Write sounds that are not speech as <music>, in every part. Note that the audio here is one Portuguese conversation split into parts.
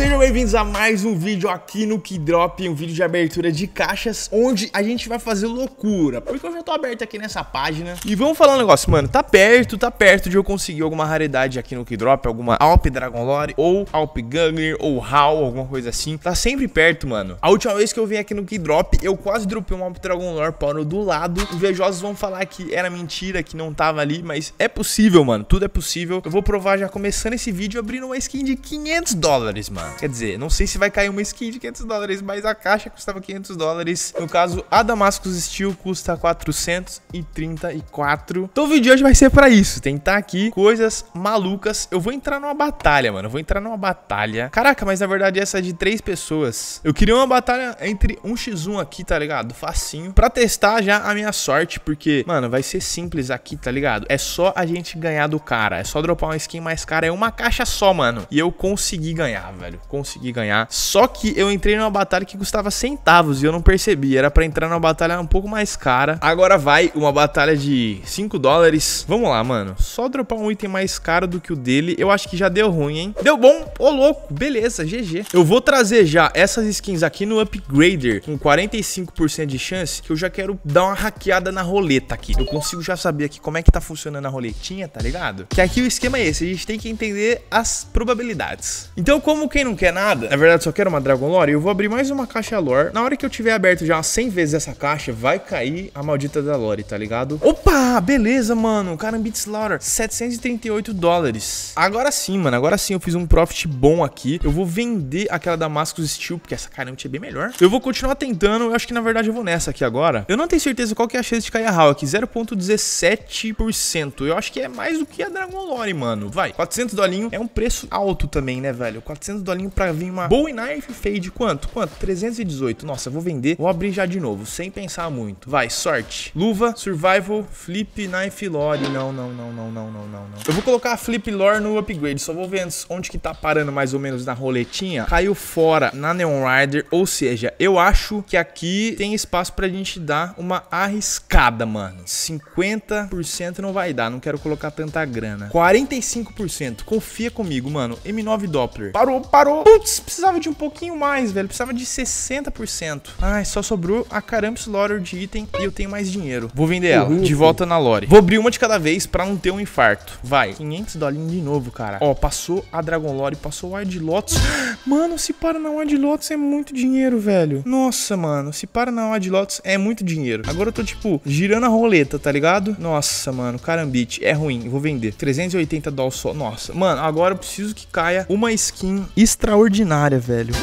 Sejam bem-vindos a mais um vídeo aqui no Kidrop, um vídeo de abertura de caixas, onde a gente vai fazer loucura, porque eu já tô aberto aqui nessa página. E vamos falar um negócio, mano, tá perto, tá perto de eu conseguir alguma raridade aqui no Kidrop, alguma Alp Lore, ou Alp Gangler, ou Hal, alguma coisa assim, tá sempre perto, mano. A última vez que eu vim aqui no Kidrop, eu quase dropei um Alp Lore Poro do lado, os invejosos vão falar que era mentira, que não tava ali, mas é possível, mano, tudo é possível. Eu vou provar já começando esse vídeo, abrindo uma skin de 500 dólares, mano. Quer dizer, não sei se vai cair uma skin de 500 dólares, mas a caixa custava 500 dólares. No caso, a Damascus Steel custa 434. Então o vídeo de hoje vai ser pra isso, tentar aqui coisas malucas. Eu vou entrar numa batalha, mano. Eu vou entrar numa batalha. Caraca, mas na verdade essa é de três pessoas. Eu queria uma batalha entre 1x1 aqui, tá ligado? Facinho. Pra testar já a minha sorte, porque, mano, vai ser simples aqui, tá ligado? É só a gente ganhar do cara. É só dropar uma skin mais cara. É uma caixa só, mano. E eu consegui ganhar, velho velho. Consegui ganhar. Só que eu entrei numa batalha que custava centavos e eu não percebi. Era para entrar numa batalha um pouco mais cara. Agora vai uma batalha de 5 dólares. Vamos lá, mano. Só dropar um item mais caro do que o dele. Eu acho que já deu ruim, hein? Deu bom. Ô, louco. Beleza, GG. Eu vou trazer já essas skins aqui no Upgrader com 45% de chance que eu já quero dar uma hackeada na roleta aqui. Eu consigo já saber aqui como é que tá funcionando a roletinha, tá ligado? Que aqui o esquema é esse. A gente tem que entender as probabilidades. Então, como que quem não quer nada, na verdade só quer uma Dragon Lore, eu vou abrir mais uma caixa lore. Na hora que eu tiver aberto já 100 vezes essa caixa, vai cair a maldita da lore, tá ligado? Opa, beleza, mano. Carambit Slaughter, 738 dólares. Agora sim, mano. Agora sim eu fiz um profit bom aqui. Eu vou vender aquela Damascus Steel, porque essa Carambit é bem melhor. Eu vou continuar tentando. Eu acho que, na verdade, eu vou nessa aqui agora. Eu não tenho certeza qual que é a chance de cair a Hawk. aqui. 0.17%. Eu acho que é mais do que a Dragon Lore, mano. Vai, 400 dolinho é um preço alto também, né, velho? 400 dolinhos pra vir uma Bowie Knife Fade. Quanto? Quanto? 318. Nossa, vou vender. Vou abrir já de novo, sem pensar muito. Vai, sorte. Luva, Survival, Flip, Knife Lore. Não, não, não, não, não, não, não, não. Eu vou colocar a Flip Lore no upgrade. Só vou ver onde que tá parando mais ou menos na roletinha. Caiu fora na Neon Rider. Ou seja, eu acho que aqui tem espaço pra gente dar uma arriscada, mano. 50% não vai dar. Não quero colocar tanta grana. 45%. Confia comigo, mano. M9 Doppler. Parou, parou parou. Putz, precisava de um pouquinho mais, velho. Precisava de 60%. Ai, só sobrou a Carambus Lore de item e eu tenho mais dinheiro. Vou vender ela. Uhum. De volta na Lore. Vou abrir uma de cada vez pra não ter um infarto. Vai. 500 dolinhos de novo, cara. Ó, passou a Dragon Lore, passou o Wild Lotus. <gasps> Mano, se para na Wild Lotus é muito dinheiro, velho. Nossa, mano. Se para na Wild Lotus é muito dinheiro. Agora eu tô, tipo, girando a roleta, tá ligado? Nossa, mano. Carambite. É ruim. Vou vender. 380 doll só. Nossa. Mano, agora eu preciso que caia uma skin extraordinária, velho.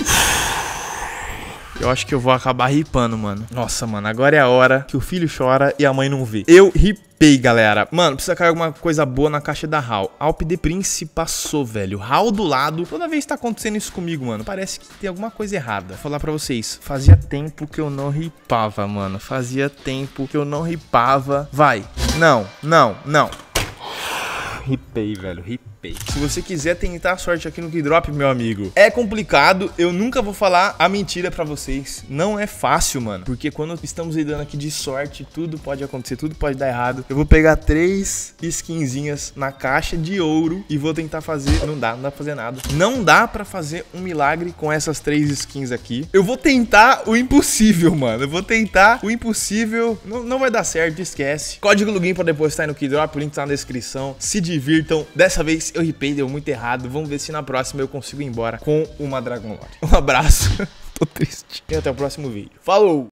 Eu acho que eu vou acabar ripando, mano. Nossa, mano, agora é a hora que o filho chora e a mãe não vê. Eu ripei, galera. Mano, precisa cair alguma coisa boa na caixa da Hal. Alp de Prince passou, velho. Hal do lado. Toda vez tá acontecendo isso comigo, mano. Parece que tem alguma coisa errada. Vou falar pra vocês. Fazia tempo que eu não ripava, mano. Fazia tempo que eu não ripava. Vai. Não, não, não ripei, velho, ripei. Se você quiser tentar a sorte aqui no Keydrop, meu amigo, é complicado. Eu nunca vou falar a mentira pra vocês. Não é fácil, mano. Porque quando estamos lidando aqui de sorte, tudo pode acontecer, tudo pode dar errado. Eu vou pegar três skinzinhas na caixa de ouro e vou tentar fazer... Não dá, não dá pra fazer nada. Não dá pra fazer um milagre com essas três skins aqui. Eu vou tentar o impossível, mano. Eu vou tentar o impossível. Não, não vai dar certo, esquece. Código login pra depositar aí no Keydrop, o link tá na descrição. Se divirtam. Então, dessa vez eu ripei, deu muito errado. Vamos ver se na próxima eu consigo ir embora com uma Dragon <laughs> Um abraço. <laughs> Tô triste. E até o próximo vídeo. Falou!